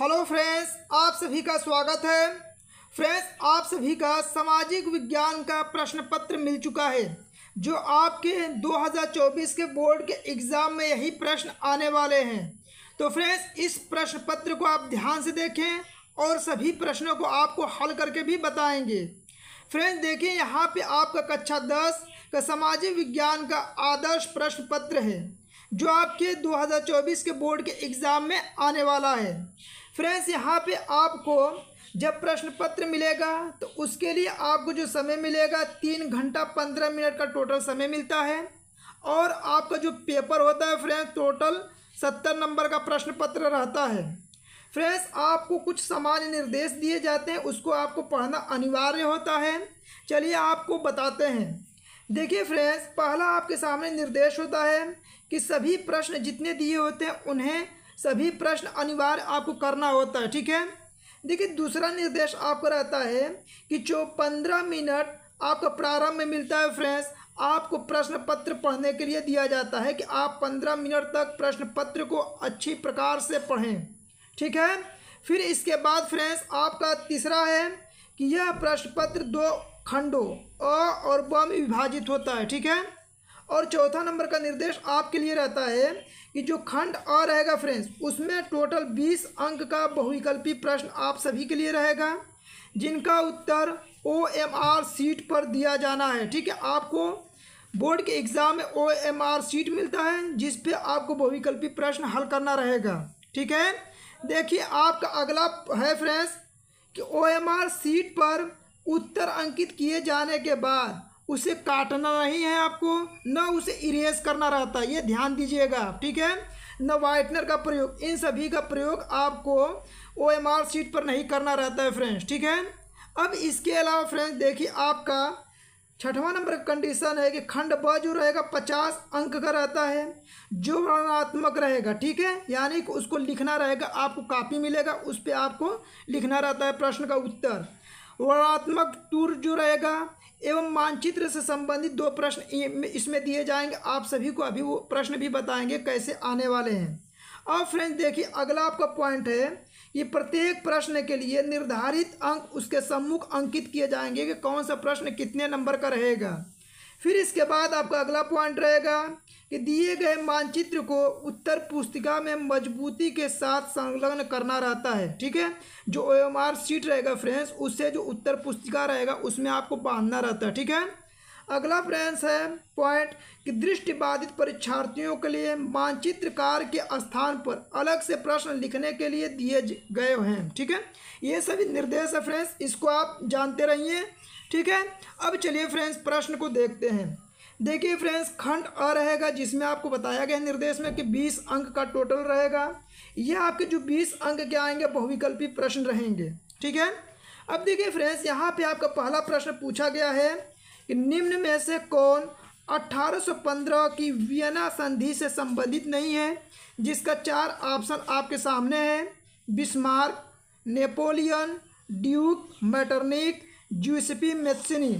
hello friends आप सभी का स्वागत है फ्रेंड्स आप सभी का सामाजिक विज्ञान का प्रश्न पत्र मिल चुका है जो आपके 2024 के बोर्ड के एग्ज़ाम में यही प्रश्न आने वाले हैं तो फ्रेंड्स इस प्रश्न पत्र को आप ध्यान से देखें और सभी प्रश्नों को आपको हल करके भी बताएंगे फ्रेंड्स देखिए यहाँ पे आपका कक्षा दस का सामाजिक विज्ञान का आदर्श प्रश्न पत्र है जो आपके 2024 के बोर्ड के एग्ज़ाम में आने वाला है फ्रेंड्स यहाँ पे आपको जब प्रश्न पत्र मिलेगा तो उसके लिए आपको जो समय मिलेगा तीन घंटा पंद्रह मिनट का टोटल समय मिलता है और आपका जो पेपर होता है फ्रेंड्स टोटल सत्तर नंबर का प्रश्न पत्र रहता है फ्रेंड्स आपको कुछ सामान्य निर्देश दिए जाते हैं उसको आपको पढ़ना अनिवार्य होता है चलिए आपको बताते हैं देखिए फ्रेंड्स पहला आपके सामने निर्देश होता है कि सभी प्रश्न जितने दिए होते हैं उन्हें सभी प्रश्न अनिवार्य आपको करना होता है ठीक है देखिए दूसरा निर्देश आपको रहता है कि जो पंद्रह मिनट आपको प्रारंभ में मिलता है फ्रेंड्स आपको प्रश्न पत्र पढ़ने के लिए दिया जाता है कि आप पंद्रह मिनट तक प्रश्न पत्र को अच्छी प्रकार से पढ़ें ठीक है फिर इसके बाद फ्रेंड्स आपका तीसरा है कि यह प्रश्न पत्र दो खंडों अ और ब में विभाजित होता है ठीक है और चौथा नंबर का निर्देश आपके लिए रहता है कि जो खंड आ रहेगा फ्रेंड्स उसमें टोटल बीस अंक का बहुविकल्पी प्रश्न आप सभी के लिए रहेगा जिनका उत्तर ओ एम आर सीट पर दिया जाना है ठीक है आपको बोर्ड के एग्ज़ाम में ओ एम आर सीट मिलता है जिस पे आपको बहुविकल्पी प्रश्न हल करना रहेगा ठीक है देखिए आपका अगला है फ्रेंड्स कि ओ एम आर सीट पर उत्तर अंकित किए जाने के बाद उसे काटना नहीं है आपको न उसे इरेज करना रहता है ये ध्यान दीजिएगा ठीक है न वाइटनर का प्रयोग इन सभी का प्रयोग आपको ओ एम आर शीट पर नहीं करना रहता है फ्रेंड्स ठीक है अब इसके अलावा फ्रेंड्स देखिए आपका छठवां नंबर कंडीशन है कि खंड ब जो रहेगा पचास अंक का रहता है जो वर्णात्मक रहेगा ठीक है यानी कि उसको लिखना रहेगा आपको कापी मिलेगा उस पर आपको लिखना रहता है प्रश्न का उत्तर वर्णात्मक टूर जो रहेगा एवं मानचित्र से संबंधित दो प्रश्न इसमें दिए जाएंगे आप सभी को अभी वो प्रश्न भी बताएंगे कैसे आने वाले हैं अब फ्रेंड्स देखिए अगला आपका पॉइंट है कि प्रत्येक प्रश्न के लिए निर्धारित अंक उसके सम्मुख अंकित किए जाएंगे कि कौन सा प्रश्न कितने नंबर का रहेगा फिर इसके बाद आपका अगला पॉइंट रहेगा कि दिए गए मानचित्र को उत्तर पुस्तिका में मजबूती के साथ संलग्न करना रहता है ठीक है जो ओ एम आर सीट रहेगा फ्रेंड्स उससे जो उत्तर पुस्तिका रहेगा उसमें आपको बांधना रहता है ठीक है अगला फ्रेंड्स है पॉइंट कि दृष्टिबाधित परीक्षार्थियों के लिए मानचित्रकार के स्थान पर अलग से प्रश्न लिखने के लिए दिए गए हैं ठीक है ये सभी निर्देश है फ्रेंड्स इसको आप जानते रहिए ठीक है अब चलिए फ्रेंड्स प्रश्न को देखते हैं देखिए फ्रेंड्स खंड आ रहेगा जिसमें आपको बताया गया निर्देश में कि 20 अंक का टोटल रहेगा यह आपके जो 20 अंक क्या आएंगे बहुविकल्पी प्रश्न रहेंगे ठीक है अब देखिए फ्रेंड्स यहाँ पे आपका पहला प्रश्न पूछा गया है कि निम्न में से कौन 1815 की वियना संधि से संबंधित नहीं है जिसका चार ऑप्शन आपके सामने है Bismarck Napoleon Duke Metternich Giuseppe Mazzini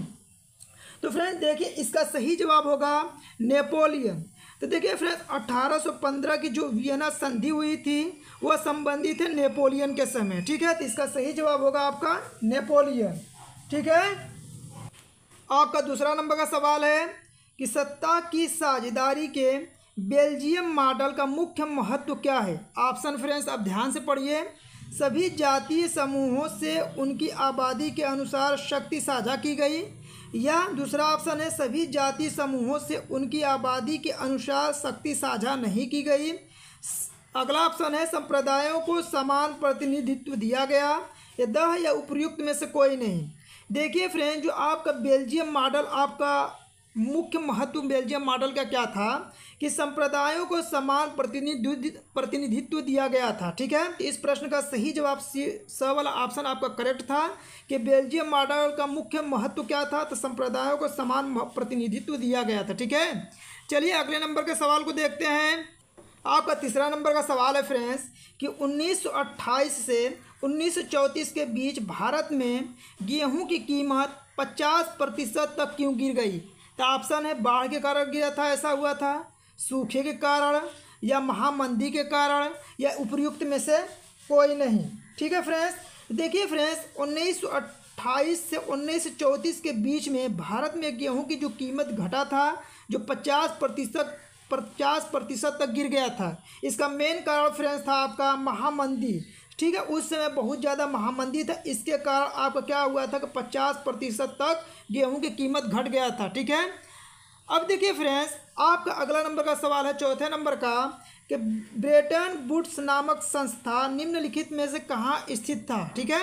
तो फ्रेंड देखिए इसका सही जवाब होगा नेपोलियन तो देखिए फ्रेंड 1815 की जो वियना संधि हुई थी वह संबंधित है नेपोलियन के समय ठीक है तो इसका सही जवाब होगा आपका नेपोलियन ठीक है आपका दूसरा नंबर का सवाल है कि सत्ता की साझेदारी के बेल्जियम मॉडल का मुख्य महत्व क्या है ऑप्शन फ्रेंड्स आप ध्यान से पढ़िए सभी जातीय समूहों से उनकी आबादी के अनुसार शक्ति साझा की गई या दूसरा ऑप्शन है सभी जाति समूहों से उनकी आबादी के अनुसार शक्ति साझा नहीं की गई अगला ऑप्शन है संप्रदायों को समान प्रतिनिधित्व दिया गया या दह या उपयुक्त में से कोई नहीं देखिए फ्रेंड जो आपका बेल्जियम मॉडल आपका मुख्य महत्व बेल्जियम मॉडल का क्या था कि संप्रदायों को समान प्रतिनिधित्व प्रतिनिधित्व दिया गया था ठीक है इस प्रश्न का सही जवाब स वाला ऑप्शन आपका करेक्ट था कि बेल्जियम मॉडल का मुख्य महत्व क्या था तो संप्रदायों को समान प्रतिनिधित्व दिया गया था ठीक है चलिए अगले नंबर के सवाल को देखते हैं आपका तीसरा नंबर का सवाल है फ्रेंड्स कि 1928 से 1934 के बीच भारत में गेहूं की कीमत 50 प्रतिशत तक क्यों गिर गई तो ऑप्शन है बाढ़ के कारण गिरा था ऐसा हुआ था सूखे के कारण या महामंदी के कारण या उपयुक्त में से कोई नहीं ठीक है फ्रेंड्स देखिए फ्रेंड्स उन्नीस अट्ठाईस से उन्नीस सौ चौंतीस के बीच में भारत में गेहूं की जो कीमत घटा था जो पचास प्रतिशत पचास प्रतिशत तक गिर गया था इसका मेन कारण फ्रेंड्स था आपका महामंदी ठीक है उस समय बहुत ज़्यादा महामंदी था इसके कारण आपका क्या हुआ था कि पचास प्रतिशत तक गेहूँ की कीमत घट गया था ठीक है अब देखिए फ्रेंड्स आपका अगला नंबर का सवाल है चौथे नंबर का कि ब्रेटन बुट्स नामक संस्था निम्नलिखित में से कहाँ स्थित था ठीक है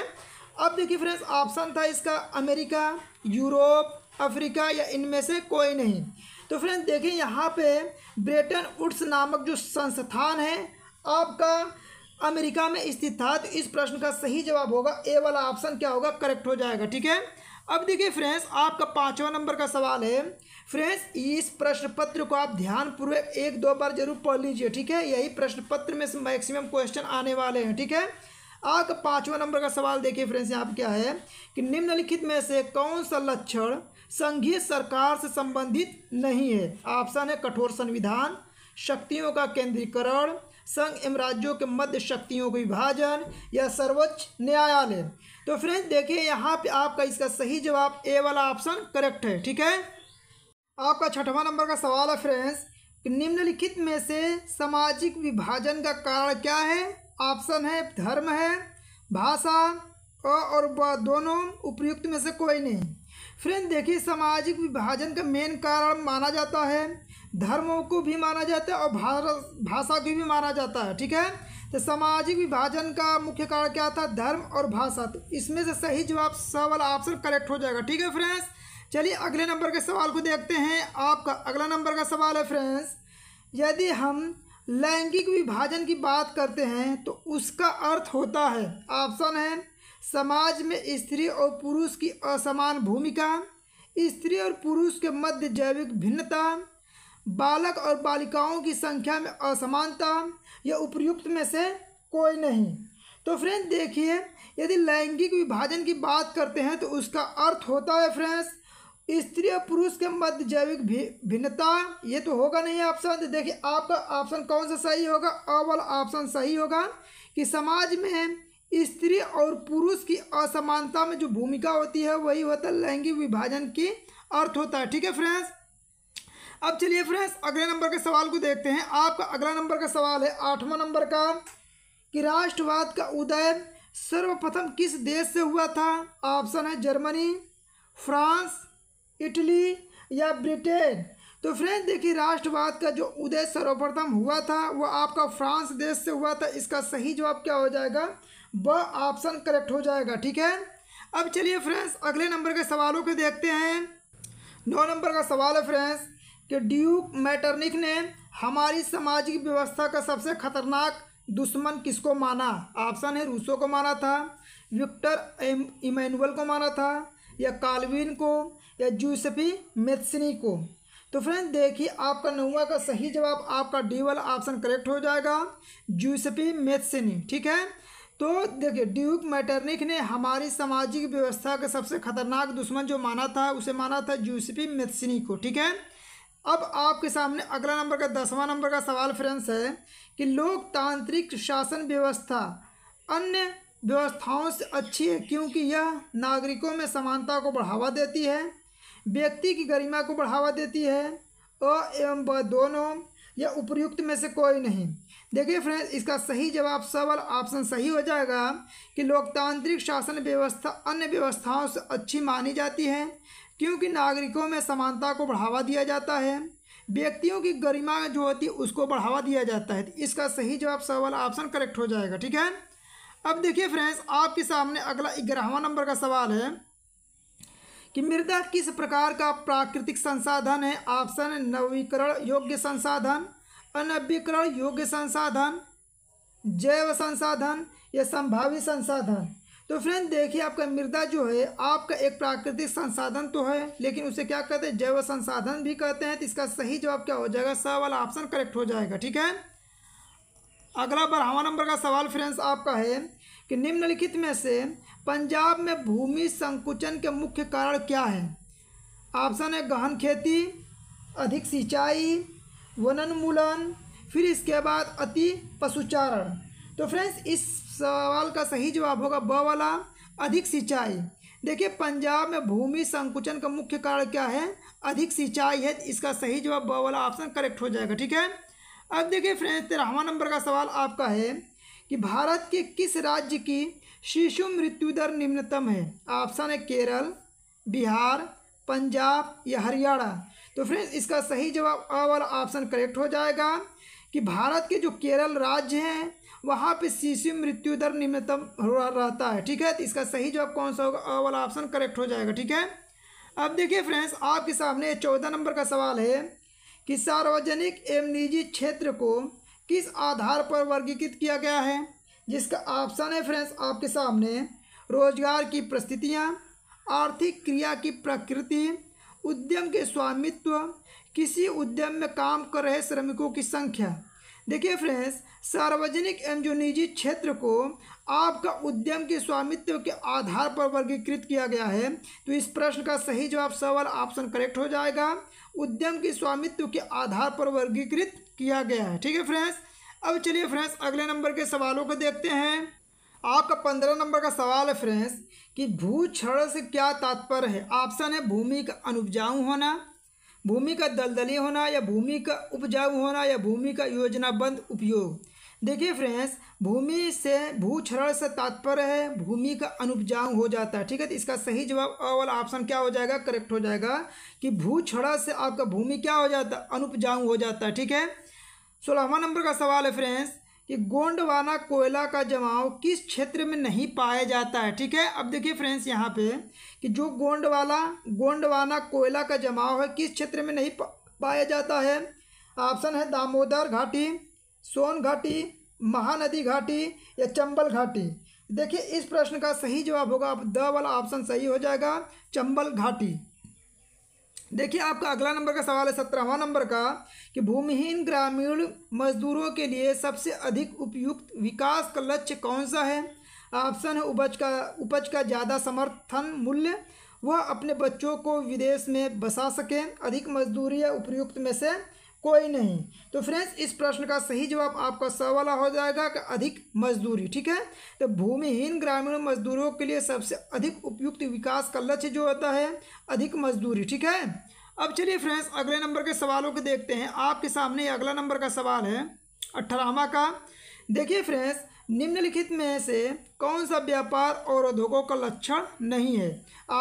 अब देखिए फ्रेंड्स ऑप्शन था इसका अमेरिका यूरोप अफ्रीका या इनमें से कोई नहीं तो फ्रेंड्स देखिए यहाँ पे ब्रेटन वुड्स नामक जो संस्थान है आपका अमेरिका में स्थित था तो इस प्रश्न का सही जवाब होगा ए वाला ऑप्शन क्या होगा करेक्ट हो जाएगा ठीक है अब देखिए फ्रेंड्स आपका पाँचवा नंबर का सवाल है फ्रेंड्स इस प्रश्न पत्र को आप ध्यानपूर्वक एक दो बार जरूर पढ़ लीजिए ठीक है यही प्रश्न पत्र में से मैक्सिमम क्वेश्चन आने वाले हैं ठीक है आपका पाँचवा नंबर का सवाल देखिए फ्रेंड्स यहाँ क्या है कि निम्नलिखित में से कौन सा लक्षण संघीय सरकार से संबंधित नहीं है ऑप्शन है कठोर संविधान शक्तियों का केंद्रीकरण संघ एवं राज्यों के मध्य शक्तियों के विभाजन या सर्वोच्च न्यायालय तो फ्रेंड्स देखिए यहाँ पे आपका इसका सही जवाब ए वाला ऑप्शन करेक्ट है ठीक है आपका छठवां नंबर का सवाल है फ्रेंड्स निम्नलिखित में से सामाजिक विभाजन का कारण क्या है ऑप्शन है धर्म है भाषा और ब दोनों उपयुक्त में से कोई नहीं फ्रेंड देखिए सामाजिक विभाजन का मेन कारण माना जाता है धर्मों को भी माना जाता है और भाषा को भी माना जाता है ठीक है तो सामाजिक विभाजन का मुख्य कारण क्या था धर्म और भाषा तो इसमें से सही जवाब सवाल वाला ऑप्शन करेक्ट हो जाएगा ठीक है फ्रेंड्स चलिए अगले नंबर के सवाल को देखते हैं आपका अगला नंबर का सवाल है फ्रेंड्स यदि हम लैंगिक विभाजन की बात करते हैं तो उसका अर्थ होता है ऑप्शन है समाज में स्त्री और पुरुष की असमान भूमिका स्त्री और पुरुष के मध्य जैविक भिन्नता बालक और बालिकाओं की संख्या में असमानता या उपयुक्त में से कोई नहीं तो फ्रेंड्स देखिए यदि लैंगिक विभाजन की बात करते हैं तो उसका अर्थ होता है फ्रेंड्स स्त्री और पुरुष के मध्य जैविक भिन्नता ये तो होगा नहीं ऑप्शन तो देखिए आपका ऑप्शन कौन सा सही होगा अ वाला ऑप्शन सही होगा कि समाज में स्त्री और पुरुष की असमानता में जो भूमिका होती है वही होता है लैंगिक विभाजन की अर्थ होता है ठीक है फ्रेंड्स अब चलिए फ्रेंड्स अगले नंबर के सवाल को देखते हैं आपका अगला नंबर का सवाल है आठवां नंबर का कि राष्ट्रवाद का उदय सर्वप्रथम किस देश से हुआ था ऑप्शन है जर्मनी फ्रांस इटली या ब्रिटेन तो फ्रेंड्स देखिए राष्ट्रवाद का जो उदय सर्वप्रथम हुआ था वह आपका फ्रांस देश से हुआ था इसका सही जवाब क्या हो जाएगा ब ऑप्शन करेक्ट हो जाएगा ठीक है अब चलिए फ्रेंड्स अगले नंबर के सवालों को देखते हैं नौ नंबर का सवाल है फ्रेंड्स कि ड्यूक मैटरनिक ने हमारी सामाजिक व्यवस्था का सबसे खतरनाक दुश्मन किसको माना ऑप्शन है रूसो को माना था विक्टर इमैनुअल को माना था या कालविन को या जूसफी मेथसनी को तो फ्रेंड देखिए आपका नौवा का सही जवाब आपका डी वाला ऑप्शन करेक्ट हो जाएगा जूसफी मेथसनी ठीक है तो देखिए ड्यूक मैटरनिक ने हमारी सामाजिक व्यवस्था का सबसे खतरनाक दुश्मन जो माना था उसे माना था जूसफी मेथसनी को ठीक है अब आपके सामने अगला नंबर का दसवां नंबर का सवाल फ्रेंड्स है कि लोकतांत्रिक शासन व्यवस्था अन्य व्यवस्थाओं से अच्छी है क्योंकि यह नागरिकों में समानता को बढ़ावा देती है व्यक्ति की गरिमा को बढ़ावा देती है अ एवं ब दोनों या उपयुक्त में से कोई नहीं देखिए फ्रेंड्स इसका सही जवाब सवाल ऑप्शन सही हो जाएगा कि लोकतांत्रिक शासन व्यवस्था अन्य व्यवस्थाओं से अच्छी मानी जाती है क्योंकि नागरिकों में समानता को बढ़ावा दिया जाता है व्यक्तियों की गरिमा जो होती है उसको बढ़ावा दिया जाता है इसका सही जवाब सवाल ऑप्शन करेक्ट हो जाएगा ठीक है अब देखिए फ्रेंड्स आपके सामने अगला ग्यारहवा नंबर का सवाल है कि मृदा किस प्रकार का प्राकृतिक संसाधन है ऑप्शन नवीकरण योग्य संसाधन अनवीकरण योग्य संसाधन जैव संसाधन या संभावी संसाधन तो फ्रेंड देखिए आपका मृदा जो है आपका एक प्राकृतिक संसाधन तो है लेकिन उसे क्या कहते हैं जैव संसाधन भी कहते हैं तो इसका सही जवाब क्या हो जाएगा स वाला ऑप्शन करेक्ट हो जाएगा ठीक है अगला बढ़ावा नंबर का सवाल फ्रेंड्स आपका है कि निम्नलिखित में से पंजाब में भूमि संकुचन के मुख्य कारण क्या है ऑप्शन है गहन खेती अधिक सिंचाई वनन्मूलन फिर इसके बाद अति पशुचारण तो फ्रेंड्स इस सवाल का सही जवाब होगा ब वाला अधिक सिंचाई देखिए पंजाब में भूमि संकुचन का मुख्य कारण क्या है अधिक सिंचाई है इसका सही जवाब ब वाला ऑप्शन करेक्ट हो जाएगा ठीक है अब देखिए फ्रेंड्स तेरहवा नंबर का सवाल आपका है कि भारत के किस राज्य की शिशु मृत्यु दर निम्नतम है ऑप्शन है केरल बिहार पंजाब या हरियाणा तो फ्रेंड्स इसका सही जवाब अ वाला ऑप्शन करेक्ट हो जाएगा कि भारत के जो केरल राज्य हैं वहाँ पे शिशु मृत्यु दर निम्नतम रहता है ठीक है तो इसका सही जवाब कौन सा होगा वाला ऑप्शन करेक्ट हो जाएगा ठीक है अब देखिए फ्रेंड्स आपके सामने चौदह नंबर का सवाल है कि सार्वजनिक एवं निजी क्षेत्र को किस आधार पर वर्गीकृत किया गया है जिसका ऑप्शन है फ्रेंड्स आपके सामने रोजगार की परिस्थितियाँ आर्थिक क्रिया की प्रकृति उद्यम के स्वामित्व किसी उद्यम में काम कर रहे श्रमिकों की संख्या देखिए फ्रेंड्स सार्वजनिक एवं जो निजी क्षेत्र को आपका उद्यम के स्वामित्व के आधार पर वर्गीकृत किया गया है तो इस प्रश्न का सही जवाब सवाल ऑप्शन करेक्ट हो जाएगा उद्यम के स्वामित्व के आधार पर वर्गीकृत किया गया है ठीक है फ्रेंड्स अब चलिए फ्रेंड्स अगले नंबर के सवालों को देखते हैं आपका पंद्रह नंबर का सवाल है फ्रेंड्स कि भू क्षरण से क्या तात्पर्य है ऑप्शन है भूमि का अनुपजाऊ होना भूमि का दलदली होना या भूमि का उपजाऊ होना या भूमि का योजनाबद्ध उपयोग देखिए फ्रेंड्स भूमि से भूक्षरण से तात्पर्य है भूमि का अनुपजाऊ हो जाता है ठीक है तो इसका सही जवाब वाला ऑप्शन क्या हो जाएगा करेक्ट हो जाएगा कि भूक्षरण से आपका भूमि क्या हो जाता है अनुपजाऊ हो जाता है ठीक है सोलहवा नंबर का सवाल है फ्रेंड्स कि गोंडवाना कोयला का जमाव किस क्षेत्र में नहीं पाया जाता है ठीक है अब देखिए फ्रेंड्स यहाँ पे कि जो गोंडवाला गोंडवाना कोयला का जमाव है किस क्षेत्र में नहीं पाया जाता है ऑप्शन है दामोदर घाटी सोन घाटी महानदी घाटी या चंबल घाटी देखिए इस प्रश्न का सही जवाब होगा द वाला ऑप्शन सही हो जाएगा चंबल घाटी देखिए आपका अगला नंबर का सवाल है सत्रहवा नंबर का कि भूमिहीन ग्रामीण मजदूरों के लिए सबसे अधिक उपयुक्त विकास का लक्ष्य कौन सा है ऑप्शन है उपज का उपज का ज़्यादा समर्थन मूल्य वह अपने बच्चों को विदेश में बसा सकें अधिक मजदूरी या उपयुक्त में से कोई नहीं तो फ्रेंड्स इस प्रश्न का सही जवाब आपका स वाला हो जाएगा कि अधिक मजदूरी ठीक है तो भूमिहीन ग्रामीण मजदूरों के लिए सबसे अधिक उपयुक्त विकास का लक्ष्य जो होता है अधिक मजदूरी ठीक है अब चलिए फ्रेंड्स अगले नंबर के सवालों को देखते हैं आपके सामने अगला नंबर का सवाल है अठारहवा का देखिए फ्रेंड्स निम्नलिखित में से कौन सा व्यापार और उद्योगों का लक्षण नहीं है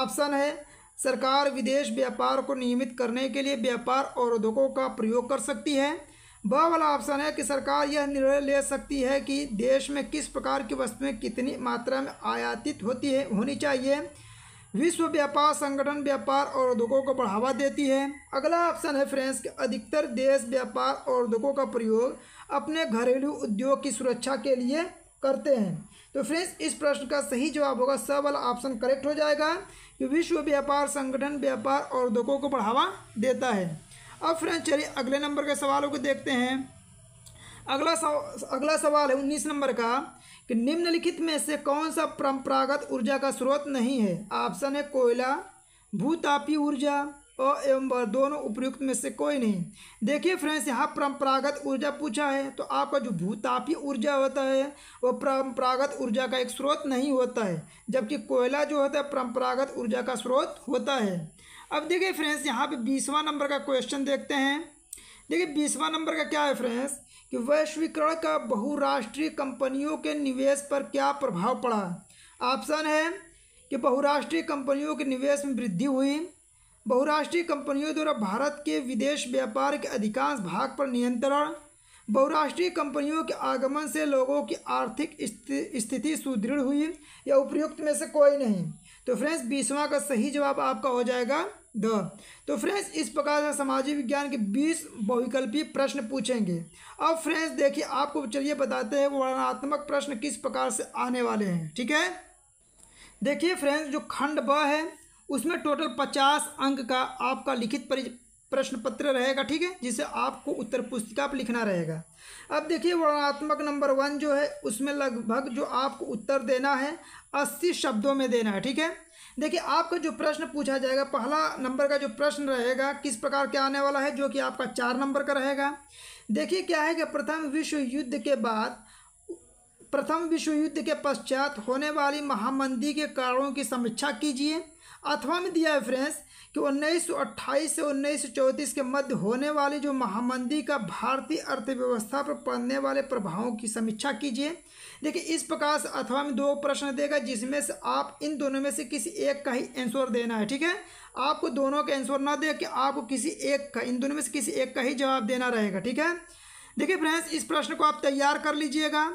ऑप्शन है सरकार विदेश व्यापार को नियमित करने के लिए व्यापार और उद्योगों का प्रयोग कर सकती है वह वाला ऑप्शन है कि सरकार यह निर्णय ले सकती है कि देश में किस प्रकार की वस्तुएं कितनी मात्रा में आयातित होती है होनी चाहिए विश्व व्यापार संगठन व्यापार और उद्योगों को बढ़ावा देती है अगला ऑप्शन है फ्रेंड्स के अधिकतर देश व्यापार और उद्योगों का प्रयोग अपने घरेलू उद्योग की सुरक्षा के लिए करते हैं तो फ्रेंड्स इस प्रश्न का सही जवाब होगा स वाला ऑप्शन करेक्ट हो जाएगा कि विश्व व्यापार संगठन व्यापार और उद्योगों को बढ़ावा देता है अब फ्रेंड्स चलिए अगले नंबर के सवालों को देखते हैं अगला सवाल अगला सवाल है उन्नीस नंबर का कि निम्नलिखित में से कौन सा परंपरागत ऊर्जा का स्रोत नहीं है ऑप्शन है कोयला भूतापी ऊर्जा अ एवं ब दोनों उपयुक्त में से कोई नहीं देखिए फ्रेंड्स यहाँ परंपरागत ऊर्जा पूछा है तो आपका जो भूतापी ऊर्जा होता है वो परंपरागत ऊर्जा का एक स्रोत नहीं होता है जबकि कोयला जो होता है परंपरागत ऊर्जा का स्रोत होता है अब देखिए फ्रेंड्स यहाँ पे बीसवा नंबर का क्वेश्चन देखते हैं देखिए बीसवां नंबर का क्या है फ्रेंड्स कि वैश्वीकरण का बहुराष्ट्रीय कंपनियों के निवेश पर क्या प्रभाव पड़ा ऑप्शन है कि बहुराष्ट्रीय कंपनियों के निवेश में वृद्धि हुई बहुराष्ट्रीय कंपनियों द्वारा भारत के विदेश व्यापार के अधिकांश भाग पर नियंत्रण बहुराष्ट्रीय कंपनियों के आगमन से लोगों की आर्थिक स्थिति सुदृढ़ हुई या उपयुक्त में से कोई नहीं तो फ्रेंड्स बीसवा का सही जवाब आपका हो जाएगा द तो फ्रेंड्स इस प्रकार से सामाजिक विज्ञान के बीस बहुविकल्पीय प्रश्न पूछेंगे अब फ्रेंड्स देखिए आपको चलिए बताते हैं वर्णात्मक प्रश्न किस प्रकार से आने वाले हैं ठीक है देखिए फ्रेंड्स जो खंड ब है उसमें टोटल पचास अंक का आपका लिखित प्रश्न पत्र रहेगा ठीक है जिसे आपको उत्तर पुस्तिका पर लिखना रहेगा अब देखिए वर्णात्मक नंबर वन जो है उसमें लगभग जो आपको उत्तर देना है अस्सी शब्दों में देना है ठीक है देखिए आपका जो प्रश्न पूछा जाएगा पहला नंबर का जो प्रश्न रहेगा किस प्रकार के आने वाला है जो कि आपका चार नंबर का रहेगा देखिए क्या है कि प्रथम विश्व युद्ध के बाद प्रथम विश्व युद्ध के पश्चात होने वाली महामंदी के कारणों की समीक्षा कीजिए अथवा में दिया है फ्रेंड्स कि 1928 से 1934 के मध्य होने वाली जो महामंदी का भारतीय अर्थव्यवस्था पर पड़ने वाले प्रभावों की समीक्षा कीजिए देखिए इस प्रकार से अथवा में दो प्रश्न देगा जिसमें से आप इन दोनों में से किसी एक का ही आंसर देना है ठीक है आपको दोनों का आंसर ना दे कि आपको किसी एक का इन दोनों में से किसी एक का ही जवाब देना रहेगा ठीक है देखिए फ्रेंड्स इस प्रश्न को आप तैयार कर लीजिएगा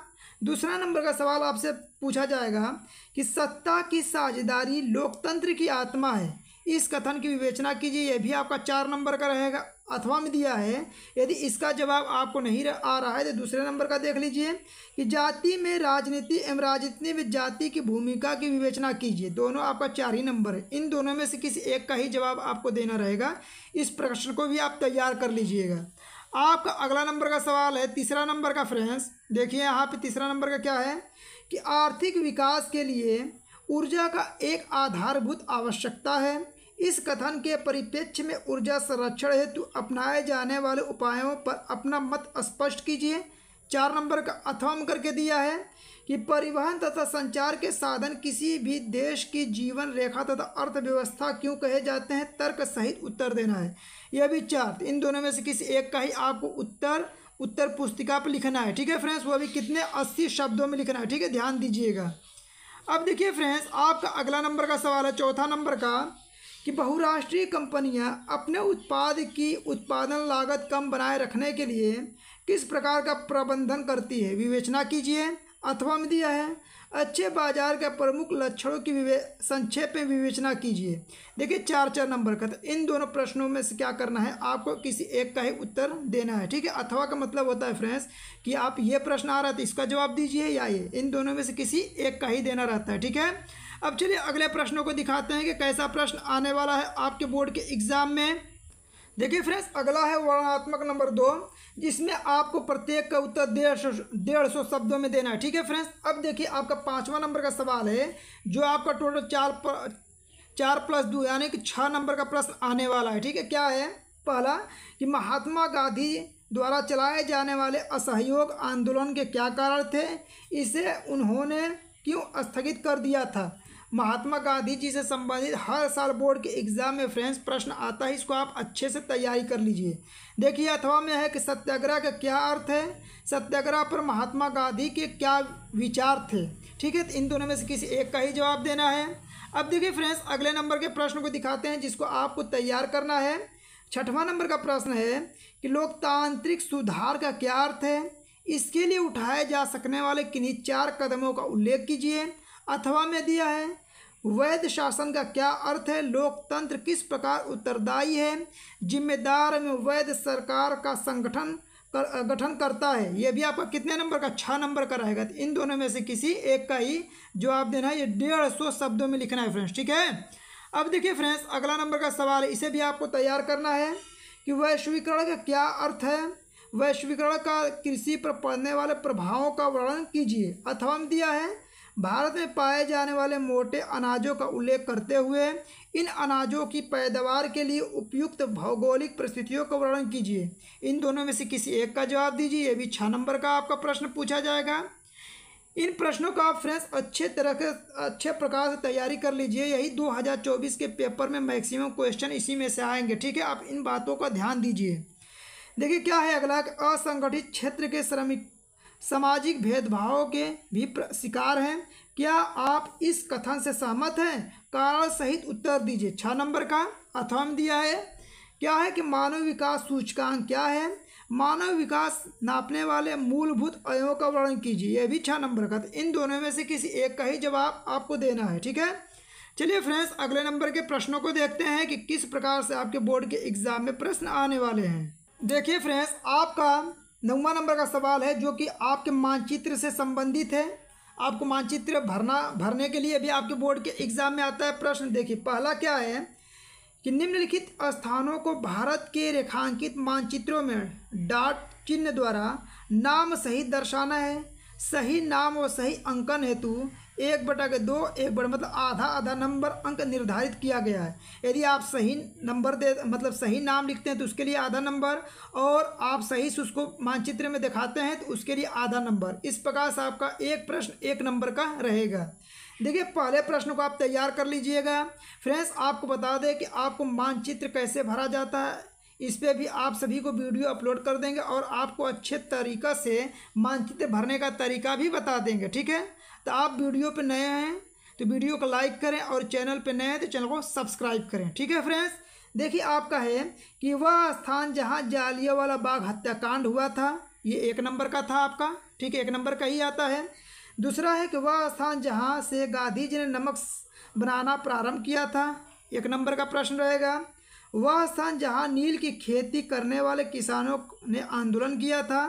दूसरा नंबर का सवाल आपसे पूछा जाएगा कि सत्ता की साझेदारी लोकतंत्र की आत्मा है इस कथन की विवेचना कीजिए यह भी आपका चार नंबर का रहेगा अथवा में दिया है यदि इसका जवाब आपको नहीं आ रहा है तो दूसरे नंबर का देख लीजिए कि जाति में राजनीति एवं राजनीति में जाति की भूमिका की विवेचना कीजिए दोनों आपका चार ही नंबर है इन दोनों में से किसी एक का ही जवाब आपको देना रहेगा इस प्रश्न को भी आप तैयार कर लीजिएगा आपका अगला नंबर का सवाल है तीसरा नंबर का फ्रेंड्स देखिए यहाँ पे तीसरा नंबर का क्या है कि आर्थिक विकास के लिए ऊर्जा का एक आधारभूत आवश्यकता है इस कथन के परिप्रेक्ष्य में ऊर्जा संरक्षण हेतु अपनाए जाने वाले उपायों पर अपना मत स्पष्ट कीजिए चार नंबर का अथवा करके दिया है कि परिवहन तथा संचार के साधन किसी भी देश की जीवन रेखा तथा अर्थव्यवस्था क्यों कहे जाते हैं तर्क सहित उत्तर देना है यह भी चार इन दोनों में से किसी एक का ही आपको उत्तर उत्तर पुस्तिका पर लिखना है ठीक है फ्रेंड्स वो अभी कितने अस्सी शब्दों में लिखना है ठीक है ध्यान दीजिएगा अब देखिए फ्रेंड्स आपका अगला नंबर का सवाल है चौथा नंबर का कि बहुराष्ट्रीय कंपनियां अपने उत्पाद की उत्पादन लागत कम बनाए रखने के लिए किस प्रकार का प्रबंधन करती है विवेचना कीजिए अथवा में दिया है अच्छे बाजार के प्रमुख लक्षणों की विवे संक्षेप में विवेचना कीजिए देखिए चार चार नंबर का तो इन दोनों प्रश्नों में से क्या करना है आपको किसी एक का ही उत्तर देना है ठीक है अथवा का मतलब होता है फ्रेंड्स कि आप ये प्रश्न आ रहा था तो इसका जवाब दीजिए या ये इन दोनों में से किसी एक का ही देना रहता है ठीक है अब चलिए अगले प्रश्नों को दिखाते हैं कि कैसा प्रश्न आने वाला है आपके बोर्ड के एग्ज़ाम में देखिए फ्रेंड्स अगला है वर्णात्मक नंबर दो जिसमें आपको प्रत्येक का उत्तर डेढ़ सौ डेढ़ सौ शब्दों में देना है ठीक है फ्रेंड्स अब देखिए आपका पाँचवा नंबर का सवाल है जो आपका टोटल चार पर, चार प्लस दो यानी कि छः नंबर का प्रश्न आने वाला है ठीक है क्या है पहला कि महात्मा गांधी द्वारा चलाए जाने वाले असहयोग आंदोलन के क्या कारण थे इसे उन्होंने क्यों स्थगित कर दिया था महात्मा गांधी जी से संबंधित हर साल बोर्ड के एग्जाम में फ्रेंड्स प्रश्न आता है इसको आप अच्छे से तैयारी कर लीजिए देखिए अथवा में है कि सत्याग्रह का क्या अर्थ है सत्याग्रह पर महात्मा गांधी के क्या विचार थे ठीक है तो इन दोनों में से किसी एक का ही जवाब देना है अब देखिए फ्रेंड्स अगले नंबर के प्रश्न को दिखाते हैं जिसको आपको तैयार करना है छठवां नंबर का प्रश्न है कि लोकतांत्रिक सुधार का क्या अर्थ है इसके लिए उठाए जा सकने वाले किन्हीं चार कदमों का उल्लेख कीजिए अथवा में दिया है वैध शासन का क्या अर्थ है लोकतंत्र किस प्रकार उत्तरदायी है जिम्मेदार में वैध सरकार का संगठन कर गठन करता है ये भी आपका कितने नंबर का छः नंबर का रहेगा तो इन दोनों में से किसी एक का ही जवाब देना है ये डेढ़ सौ शब्दों में लिखना है फ्रेंड्स ठीक है अब देखिए फ्रेंड्स अगला नंबर का सवाल इसे भी आपको तैयार करना है कि वैश्वीकरण का क्या अर्थ है वैश्वीकरण का कृषि पर पड़ने वाले प्रभावों का वर्णन कीजिए अथवा दिया है भारत में पाए जाने वाले मोटे अनाजों का उल्लेख करते हुए इन अनाजों की पैदावार के लिए उपयुक्त भौगोलिक परिस्थितियों का वर्णन कीजिए इन दोनों में से किसी एक का जवाब दीजिए ये भी छः नंबर का आपका प्रश्न पूछा जाएगा इन प्रश्नों का आप फ्रेंड्स अच्छे तरह अच्छे प्रकार से तैयारी कर लीजिए यही 2024 के पेपर में मैक्सिमम क्वेश्चन इसी में से आएंगे ठीक है आप इन बातों का ध्यान दीजिए देखिए क्या है अगला असंगठित क्षेत्र के श्रमिक सामाजिक भेदभाव के भी शिकार हैं क्या आप इस कथन से सहमत हैं कारण सहित उत्तर दीजिए छः नंबर का अथम दिया है क्या है कि मानव विकास सूचकांक क्या है मानव विकास नापने वाले मूलभूत अयों का वर्णन कीजिए यह भी छः नंबर का इन दोनों में से किसी एक का ही जवाब आपको देना है ठीक है चलिए फ्रेंड्स अगले नंबर के प्रश्नों को देखते हैं कि किस प्रकार से आपके बोर्ड के एग्जाम में प्रश्न आने वाले हैं देखिए फ्रेंड्स आपका नौवा नंबर का सवाल है जो कि आपके मानचित्र से संबंधित है आपको मानचित्र भरना भरने के लिए भी आपके बोर्ड के एग्जाम में आता है प्रश्न देखिए पहला क्या है कि निम्नलिखित स्थानों को भारत के रेखांकित मानचित्रों में डाट चिन्ह द्वारा नाम सही दर्शाना है सही नाम और सही अंकन हेतु एक बटा के दो एक बटा मतलब आधा आधा नंबर अंक निर्धारित किया गया है यदि आप सही नंबर दे मतलब सही नाम लिखते हैं तो उसके लिए आधा नंबर और आप सही से उसको मानचित्र में दिखाते हैं तो उसके लिए आधा नंबर इस प्रकार से आपका एक प्रश्न एक नंबर का रहेगा देखिए पहले प्रश्न को आप तैयार कर लीजिएगा फ्रेंड्स आपको बता दें कि आपको मानचित्र कैसे भरा जाता है इस पर भी आप सभी को वीडियो अपलोड कर देंगे और आपको अच्छे तरीक़ा से मानचित्र भरने का तरीका भी बता देंगे ठीक है तो आप वीडियो पर नए हैं तो वीडियो को लाइक करें और चैनल पर नए हैं तो चैनल को सब्सक्राइब करें ठीक है फ्रेंड्स देखिए आपका है कि वह स्थान जहाँ जालियावाला बाग हत्याकांड हुआ था ये एक नंबर का था आपका ठीक है एक नंबर का ही आता है दूसरा है कि वह स्थान जहाँ से गांधी जी ने नमक बनाना प्रारंभ किया था एक नंबर का प्रश्न रहेगा वह स्थान जहाँ नील की खेती करने वाले किसानों ने आंदोलन किया था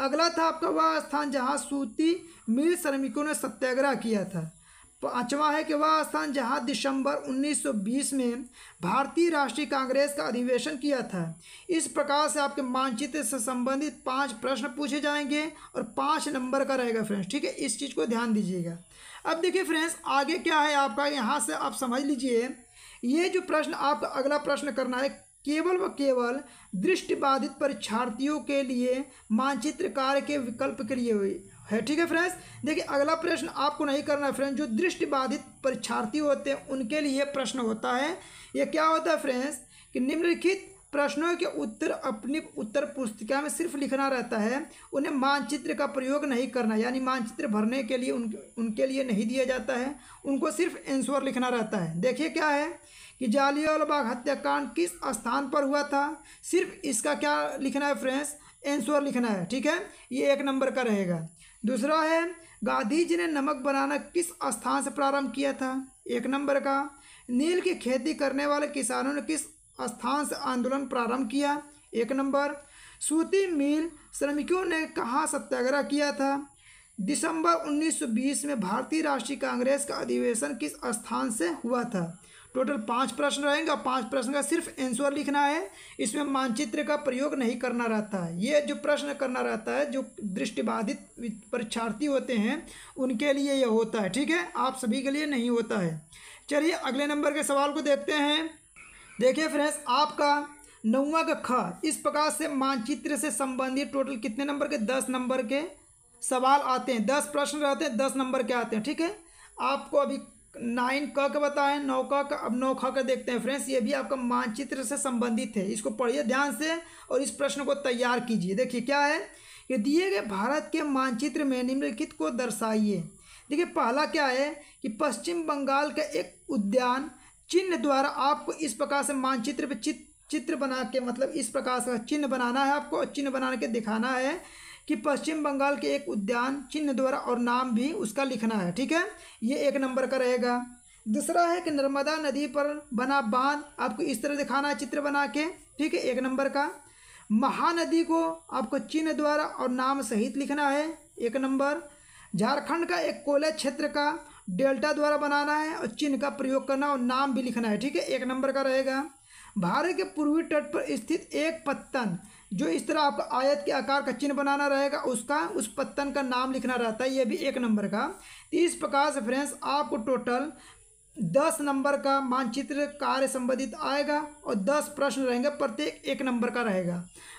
अगला था आपका वह स्थान जहाँ सूती मिल श्रमिकों ने सत्याग्रह किया था पांचवा है कि वह स्थान जहाँ दिसंबर 1920 में भारतीय राष्ट्रीय कांग्रेस का अधिवेशन किया था इस प्रकार से आपके मानचित्र से संबंधित पांच प्रश्न पूछे जाएंगे और पाँच नंबर का रहेगा फ्रेंड्स ठीक है इस चीज़ को ध्यान दीजिएगा अब देखिए फ्रेंड्स आगे क्या है आपका यहाँ से आप समझ लीजिए ये जो प्रश्न आपको अगला प्रश्न करना है केवल व केवल दृष्टिबाधित परीक्षार्थियों के लिए मानचित्र कार्य के विकल्प के लिए हुई है ठीक है फ्रेंड्स देखिए अगला प्रश्न आपको नहीं करना है फ्रेंड्स जो दृष्टिबाधित परीक्षार्थी होते हैं उनके लिए प्रश्न होता है यह क्या होता है फ्रेंड्स कि निम्नलिखित प्रश्नों के उत्तर अपनी उत्तर पुस्तिका में सिर्फ लिखना रहता है उन्हें मानचित्र का प्रयोग नहीं करना यानी मानचित्र भरने के लिए उन उनके लिए नहीं दिया जाता है उनको सिर्फ एंसोर लिखना रहता है देखिए क्या है कि जालियावाला हत्याकांड किस स्थान पर हुआ था सिर्फ इसका क्या लिखना है फ्रेंड्स एंसोर लिखना है ठीक है ये एक नंबर का रहेगा दूसरा है गांधी जी ने नमक बनाना किस स्थान से प्रारंभ किया था एक नंबर का नील की खेती करने वाले किसानों ने किस स्थान से आंदोलन प्रारंभ किया एक नंबर सूती मिल श्रमिकों ने कहाँ सत्याग्रह किया था दिसंबर 1920 में भारतीय राष्ट्रीय कांग्रेस का अधिवेशन किस स्थान से हुआ था टोटल पाँच प्रश्न रहेगा पाँच प्रश्न का सिर्फ आंसर लिखना है इसमें मानचित्र का प्रयोग नहीं करना रहता है ये जो प्रश्न करना रहता है जो दृष्टिबाधित परीक्षार्थी होते हैं उनके लिए यह होता है ठीक है आप सभी के लिए नहीं होता है चलिए अगले नंबर के सवाल को देखते हैं देखिए फ्रेंड्स आपका नौवा का ख इस प्रकार से मानचित्र से संबंधित टोटल कितने नंबर के दस नंबर के सवाल आते हैं दस प्रश्न रहते हैं दस नंबर के आते हैं ठीक है आपको अभी नाइन क के बताएं नौ का अब नौ ख का देखते हैं फ्रेंड्स ये भी आपका मानचित्र से संबंधित है इसको पढ़िए ध्यान से और इस प्रश्न को तैयार कीजिए देखिए क्या है कि दिए गए भारत के मानचित्र में निम्नलिखित को दर्शाइए देखिए पहला क्या है कि पश्चिम बंगाल का एक उद्यान चिन्ह द्वारा आपको इस प्रकार से मानचित्र पर चित्र चित्र बना के मतलब इस प्रकार का चिन्ह बनाना है आपको और चिन्ह बना के दिखाना है कि पश्चिम बंगाल के एक उद्यान चिन्ह द्वारा और नाम भी उसका लिखना है ठीक है ये एक नंबर का रहेगा दूसरा है कि नर्मदा नदी पर बना बांध आपको इस तरह दिखाना है चित्र बना के ठीक है एक नंबर का महानदी को आपको चिन्ह द्वारा और नाम सहित लिखना है एक नंबर झारखंड का एक कोयला क्षेत्र का डेल्टा द्वारा बनाना है और चिन्ह का प्रयोग करना और नाम भी लिखना है ठीक है एक नंबर का रहेगा भारत के पूर्वी तट पर स्थित एक पत्तन जो इस तरह आपका आयत के आकार का चिन्ह बनाना रहेगा उसका उस पत्तन का नाम लिखना रहता है ये भी एक नंबर का इस प्रकार से फ्रेंड्स आपको टोटल दस नंबर का मानचित्र कार्य संबंधित आएगा और दस प्रश्न रहेंगे प्रत्येक एक नंबर का रहेगा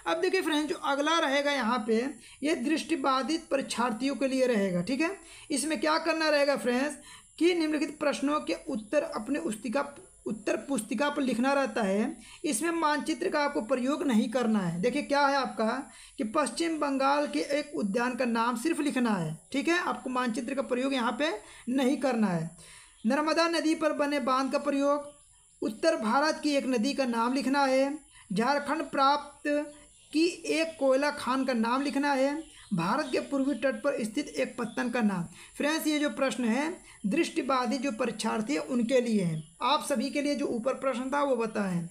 अब देखिए फ्रेंड्स जो अगला रहेगा यहाँ पे ये दृष्टिबाधित परीक्षार्थियों के लिए रहेगा ठीक है इसमें क्या करना रहेगा फ्रेंड्स कि निम्नलिखित प्रश्नों के उत्तर अपने पुस्तिका उत्तर पुस्तिका पर लिखना रहता है इसमें मानचित्र का आपको प्रयोग नहीं करना है देखिए क्या है आपका कि पश्चिम बंगाल के एक उद्यान का नाम सिर्फ लिखना है ठीक है आपको मानचित्र का प्रयोग यहाँ पर नहीं करना है नर्मदा नदी पर बने बांध का प्रयोग उत्तर भारत की एक नदी का नाम लिखना है झारखंड प्राप्त की एक कोयला खान का नाम लिखना है भारत के पूर्वी तट पर स्थित एक पत्तन का नाम फ्रेंड्स ये जो प्रश्न है दृष्टिबाधित जो परीक्षार्थी है उनके लिए है आप सभी के लिए जो ऊपर प्रश्न था वो बताएं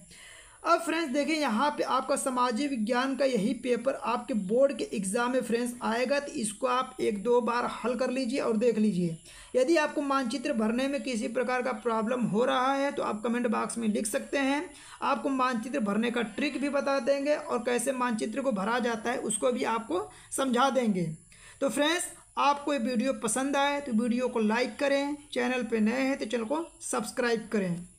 अब फ्रेंड्स देखें यहाँ पे आपका सामाजिक विज्ञान का यही पेपर आपके बोर्ड के एग्ज़ाम में फ्रेंड्स आएगा तो इसको आप एक दो बार हल कर लीजिए और देख लीजिए यदि आपको मानचित्र भरने में किसी प्रकार का प्रॉब्लम हो रहा है तो आप कमेंट बॉक्स में लिख सकते हैं आपको मानचित्र भरने का ट्रिक भी बता देंगे और कैसे मानचित्र को भरा जाता है उसको भी आपको समझा देंगे तो फ्रेंड्स आपको ये वीडियो पसंद आए तो वीडियो को लाइक करें चैनल पर नए हैं तो चैनल को सब्सक्राइब करें